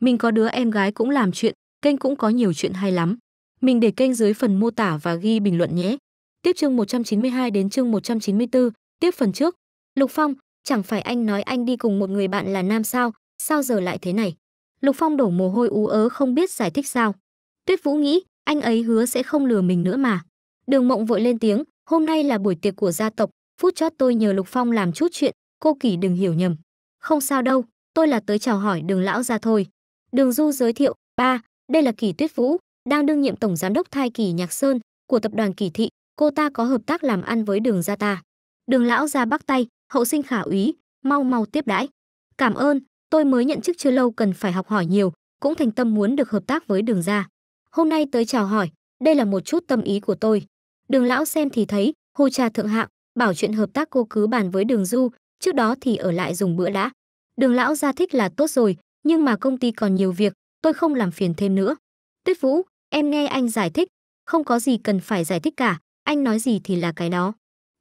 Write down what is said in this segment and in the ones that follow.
Mình có đứa em gái cũng làm chuyện, kênh cũng có nhiều chuyện hay lắm. Mình để kênh dưới phần mô tả và ghi bình luận nhé. Tiếp chương 192 đến chương 194, tiếp phần trước. Lục Phong, chẳng phải anh nói anh đi cùng một người bạn là nam sao, sao giờ lại thế này? Lục Phong đổ mồ hôi ú ớ không biết giải thích sao. Tuyết Vũ nghĩ, anh ấy hứa sẽ không lừa mình nữa mà. Đường Mộng vội lên tiếng, hôm nay là buổi tiệc của gia tộc, phút chót tôi nhờ Lục Phong làm chút chuyện, cô Kỳ đừng hiểu nhầm. Không sao đâu, tôi là tới chào hỏi đường lão ra thôi. Đường Du giới thiệu, ba, đây là Kỳ Tuyết Vũ, đang đương nhiệm tổng giám đốc thai Kỳ Nhạc Sơn của tập đoàn Kỳ Thị, cô ta có hợp tác làm ăn với Đường gia ta. Đường lão ra bắt tay, hậu sinh khả úy, mau mau tiếp đãi. Cảm ơn, tôi mới nhận chức chưa lâu cần phải học hỏi nhiều, cũng thành tâm muốn được hợp tác với Đường gia. Hôm nay tới chào hỏi, đây là một chút tâm ý của tôi. Đường lão xem thì thấy, hô trà thượng hạng, bảo chuyện hợp tác cô cứ bàn với Đường Du, trước đó thì ở lại dùng bữa đã. Đường lão ra thích là tốt rồi, nhưng mà công ty còn nhiều việc, tôi không làm phiền thêm nữa. Tuyết Vũ, em nghe anh giải thích, không có gì cần phải giải thích cả, anh nói gì thì là cái đó.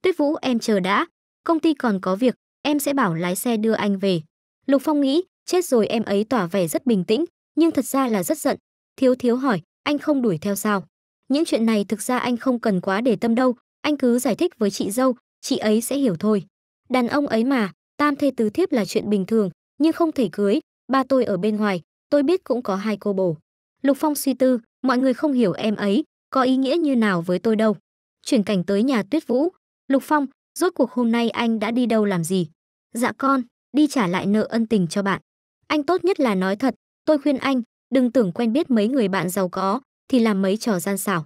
Tuyết Vũ em chờ đã, công ty còn có việc, em sẽ bảo lái xe đưa anh về. Lục Phong nghĩ, chết rồi em ấy tỏ vẻ rất bình tĩnh, nhưng thật ra là rất giận. Thiếu thiếu hỏi, anh không đuổi theo sao? Những chuyện này thực ra anh không cần quá để tâm đâu, anh cứ giải thích với chị dâu, chị ấy sẽ hiểu thôi. Đàn ông ấy mà, tam thê tứ thiếp là chuyện bình thường, nhưng không thể cưới, ba tôi ở bên ngoài, tôi biết cũng có hai cô bổ. Lục Phong suy tư, mọi người không hiểu em ấy, có ý nghĩa như nào với tôi đâu. Chuyển cảnh tới nhà Tuyết Vũ, Lục Phong, rốt cuộc hôm nay anh đã đi đâu làm gì? Dạ con, đi trả lại nợ ân tình cho bạn. Anh tốt nhất là nói thật, tôi khuyên anh, đừng tưởng quen biết mấy người bạn giàu có, thì làm mấy trò gian xảo.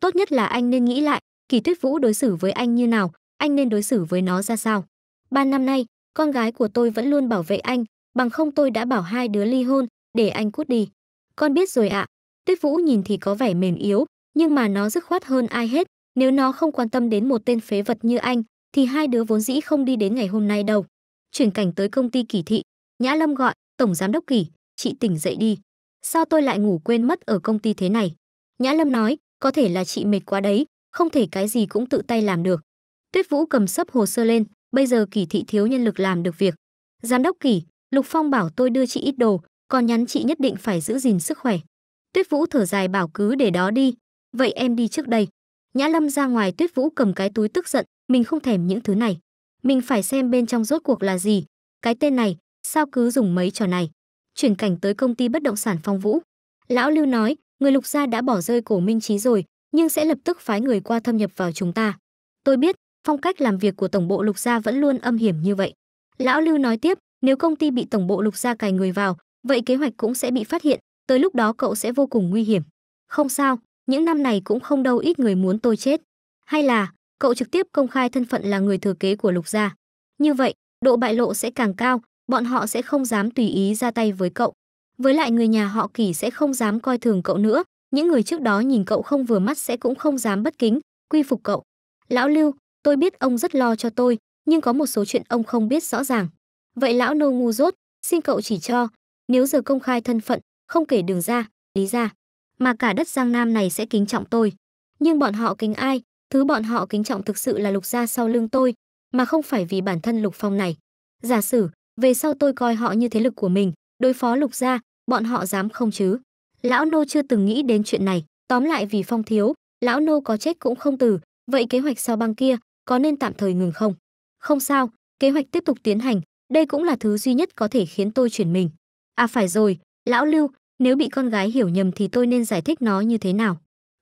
Tốt nhất là anh nên nghĩ lại, kỳ Tuyết Vũ đối xử với anh như nào, anh nên đối xử với nó ra sao. Ba năm nay, con gái của tôi vẫn luôn bảo vệ anh, bằng không tôi đã bảo hai đứa ly hôn, để anh cút đi. Con biết rồi ạ. Tuyết Vũ nhìn thì có vẻ mềm yếu, nhưng mà nó dứt khoát hơn ai hết, nếu nó không quan tâm đến một tên phế vật như anh, thì hai đứa vốn dĩ không đi đến ngày hôm nay đâu. Chuyển cảnh tới công ty kỷ thị, Nhã Lâm gọi, "Tổng giám đốc kỷ chị tỉnh dậy đi. Sao tôi lại ngủ quên mất ở công ty thế này?" Nhã Lâm nói, "Có thể là chị mệt quá đấy, không thể cái gì cũng tự tay làm được." Tuyết Vũ cầm sấp hồ sơ lên, bây giờ kỷ thị thiếu nhân lực làm được việc. "Giám đốc kỷ Lục Phong bảo tôi đưa chị ít đồ, còn nhắn chị nhất định phải giữ gìn sức khỏe. Tuyết Vũ thở dài bảo cứ để đó đi, vậy em đi trước đây. Nhã Lâm ra ngoài Tuyết Vũ cầm cái túi tức giận, mình không thèm những thứ này. Mình phải xem bên trong rốt cuộc là gì. Cái tên này, sao cứ dùng mấy trò này. Chuyển cảnh tới công ty bất động sản Phong Vũ. Lão Lưu nói, người lục gia đã bỏ rơi cổ minh trí rồi, nhưng sẽ lập tức phái người qua thâm nhập vào chúng ta. Tôi biết, phong cách làm việc của tổng bộ lục gia vẫn luôn âm hiểm như vậy. Lão Lưu nói tiếp, nếu công ty bị tổng bộ lục gia cài người vào, vậy kế hoạch cũng sẽ bị phát hiện, tới lúc đó cậu sẽ vô cùng nguy hiểm. Không sao, những năm này cũng không đâu ít người muốn tôi chết. Hay là, cậu trực tiếp công khai thân phận là người thừa kế của lục gia. Như vậy, độ bại lộ sẽ càng cao, bọn họ sẽ không dám tùy ý ra tay với cậu. Với lại người nhà họ Kỷ sẽ không dám coi thường cậu nữa, những người trước đó nhìn cậu không vừa mắt sẽ cũng không dám bất kính, quy phục cậu. Lão Lưu, tôi biết ông rất lo cho tôi, nhưng có một số chuyện ông không biết rõ ràng. Vậy lão nô ngu dốt, xin cậu chỉ cho, nếu giờ công khai thân phận, không kể đường ra, lý ra, mà cả đất Giang Nam này sẽ kính trọng tôi. Nhưng bọn họ kính ai, thứ bọn họ kính trọng thực sự là lục gia sau lưng tôi, mà không phải vì bản thân lục phong này. Giả sử, về sau tôi coi họ như thế lực của mình, đối phó lục gia, bọn họ dám không chứ? Lão nô chưa từng nghĩ đến chuyện này, tóm lại vì phong thiếu, lão nô có chết cũng không từ, vậy kế hoạch sau băng kia, có nên tạm thời ngừng không? Không sao, kế hoạch tiếp tục tiến hành, đây cũng là thứ duy nhất có thể khiến tôi chuyển mình. À phải rồi, lão Lưu, nếu bị con gái hiểu nhầm thì tôi nên giải thích nó như thế nào?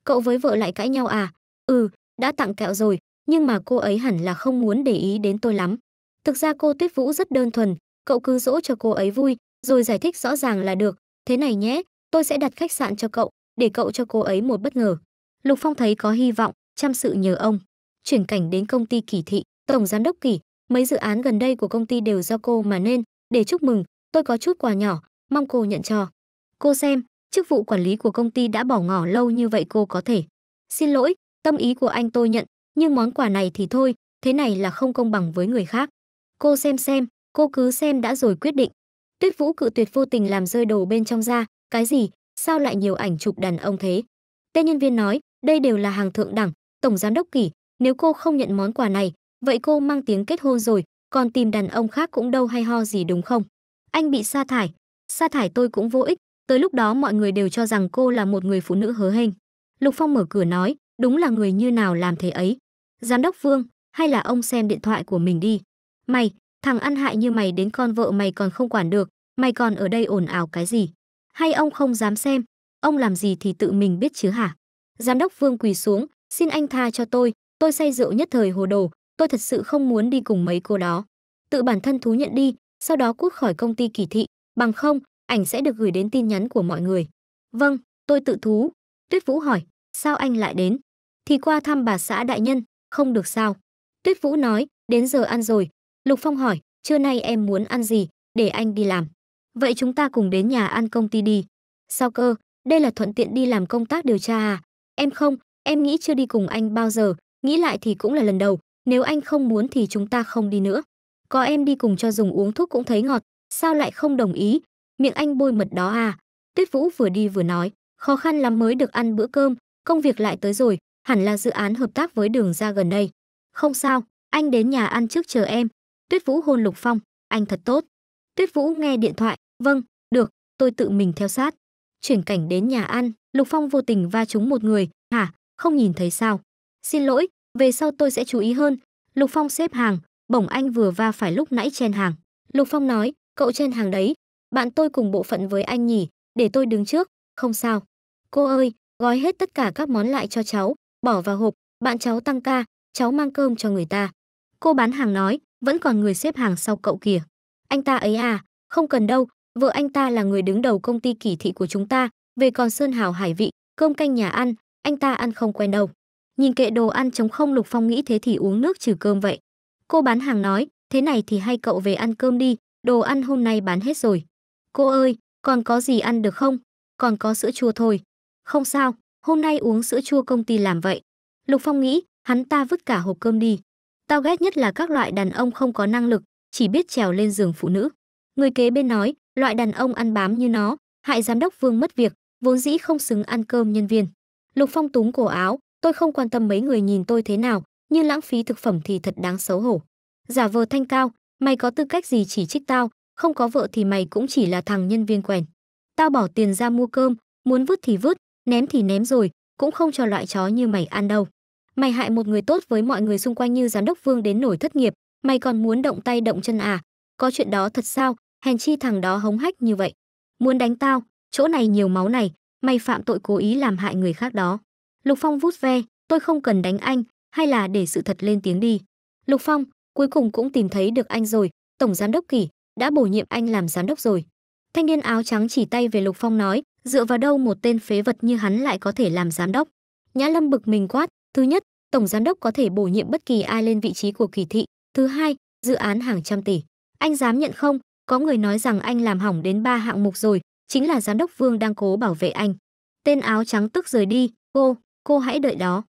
Cậu với vợ lại cãi nhau à? Ừ, đã tặng kẹo rồi, nhưng mà cô ấy hẳn là không muốn để ý đến tôi lắm. Thực ra cô Tuyết Vũ rất đơn thuần, cậu cứ dỗ cho cô ấy vui, rồi giải thích rõ ràng là được. Thế này nhé, tôi sẽ đặt khách sạn cho cậu, để cậu cho cô ấy một bất ngờ. Lục Phong thấy có hy vọng, chăm sự nhờ ông. Chuyển cảnh đến công ty Kỳ Thị, tổng giám đốc Kỳ, Mấy dự án gần đây của công ty đều do cô mà nên, để chúc mừng, tôi có chút quà nhỏ, mong cô nhận cho. Cô xem, chức vụ quản lý của công ty đã bỏ ngỏ lâu như vậy cô có thể. Xin lỗi, tâm ý của anh tôi nhận, nhưng món quà này thì thôi, thế này là không công bằng với người khác. Cô xem xem, cô cứ xem đã rồi quyết định. Tuyết Vũ cự tuyệt vô tình làm rơi đồ bên trong ra, cái gì, sao lại nhiều ảnh chụp đàn ông thế? Tên nhân viên nói, đây đều là hàng thượng đẳng, tổng giám đốc kỷ, nếu cô không nhận món quà này, Vậy cô mang tiếng kết hôn rồi, còn tìm đàn ông khác cũng đâu hay ho gì đúng không? Anh bị sa thải, sa thải tôi cũng vô ích, tới lúc đó mọi người đều cho rằng cô là một người phụ nữ hớ hình Lục Phong mở cửa nói, đúng là người như nào làm thế ấy. Giám đốc Vương, hay là ông xem điện thoại của mình đi. Mày, thằng ăn hại như mày đến con vợ mày còn không quản được, mày còn ở đây ồn ào cái gì? Hay ông không dám xem, ông làm gì thì tự mình biết chứ hả? Giám đốc Vương quỳ xuống, xin anh tha cho tôi, tôi say rượu nhất thời hồ đồ, tôi thật sự không muốn đi cùng mấy cô đó. Tự bản thân thú nhận đi, sau đó cút khỏi công ty kỳ thị, bằng không, ảnh sẽ được gửi đến tin nhắn của mọi người. Vâng, tôi tự thú. Tuyết Vũ hỏi, sao anh lại đến? Thì qua thăm bà xã đại nhân, không được sao. Tuyết Vũ nói, đến giờ ăn rồi. Lục Phong hỏi, trưa nay em muốn ăn gì, để anh đi làm. Vậy chúng ta cùng đến nhà ăn công ty đi. Sao cơ, đây là thuận tiện đi làm công tác điều tra à? Em không, em nghĩ chưa đi cùng anh bao giờ, nghĩ lại thì cũng là lần đầu, nếu anh không muốn thì chúng ta không đi nữa. Có em đi cùng cho dùng uống thuốc cũng thấy ngọt, sao lại không đồng ý? Miệng anh bôi mật đó à? Tuyết Vũ vừa đi vừa nói, khó khăn lắm mới được ăn bữa cơm, công việc lại tới rồi, hẳn là dự án hợp tác với đường ra gần đây. Không sao, anh đến nhà ăn trước chờ em. Tuyết Vũ hôn Lục Phong, anh thật tốt. Tuyết Vũ nghe điện thoại, vâng, được, tôi tự mình theo sát. Chuyển cảnh đến nhà ăn, Lục Phong vô tình va trúng một người, hả, không nhìn thấy sao? Xin lỗi, về sau tôi sẽ chú ý hơn. Lục Phong xếp hàng, bổng anh vừa va phải lúc nãy chen hàng. Lục Phong nói, cậu chen hàng đấy, bạn tôi cùng bộ phận với anh nhỉ, để tôi đứng trước, không sao. Cô ơi, gói hết tất cả các món lại cho cháu, bỏ vào hộp, bạn cháu tăng ca, cháu mang cơm cho người ta. Cô bán hàng nói, vẫn còn người xếp hàng sau cậu kìa. Anh ta ấy à, không cần đâu, vợ anh ta là người đứng đầu công ty kỳ thị của chúng ta, về còn Sơn Hào Hải Vị, cơm canh nhà ăn, anh ta ăn không quen đâu. Nhìn kệ đồ ăn trống không Lục Phong nghĩ thế thì uống nước trừ cơm vậy. Cô bán hàng nói, thế này thì hay cậu về ăn cơm đi, đồ ăn hôm nay bán hết rồi. Cô ơi, còn có gì ăn được không? Còn có sữa chua thôi. Không sao, hôm nay uống sữa chua công ty làm vậy. Lục Phong nghĩ, hắn ta vứt cả hộp cơm đi. Tao ghét nhất là các loại đàn ông không có năng lực, chỉ biết trèo lên giường phụ nữ. Người kế bên nói, loại đàn ông ăn bám như nó, hại giám đốc Vương mất việc, vốn dĩ không xứng ăn cơm nhân viên. Lục Phong túng cổ áo, tôi không quan tâm mấy người nhìn tôi thế nào nhưng lãng phí thực phẩm thì thật đáng xấu hổ giả vờ thanh cao mày có tư cách gì chỉ trích tao không có vợ thì mày cũng chỉ là thằng nhân viên quèn tao bỏ tiền ra mua cơm muốn vứt thì vứt ném thì ném rồi cũng không cho loại chó như mày ăn đâu mày hại một người tốt với mọi người xung quanh như giám đốc vương đến nổi thất nghiệp mày còn muốn động tay động chân à có chuyện đó thật sao hèn chi thằng đó hống hách như vậy muốn đánh tao chỗ này nhiều máu này mày phạm tội cố ý làm hại người khác đó Lục Phong vút ve, tôi không cần đánh anh, hay là để sự thật lên tiếng đi. Lục Phong, cuối cùng cũng tìm thấy được anh rồi, Tổng Giám đốc kỳ đã bổ nhiệm anh làm giám đốc rồi. Thanh niên áo trắng chỉ tay về Lục Phong nói, dựa vào đâu một tên phế vật như hắn lại có thể làm giám đốc. Nhã Lâm bực mình quát, thứ nhất, Tổng Giám đốc có thể bổ nhiệm bất kỳ ai lên vị trí của kỳ thị. Thứ hai, dự án hàng trăm tỷ. Anh dám nhận không? Có người nói rằng anh làm hỏng đến ba hạng mục rồi, chính là giám đốc Vương đang cố bảo vệ anh. Tên áo trắng tức rời đi, cô, Cô hãy đợi đó.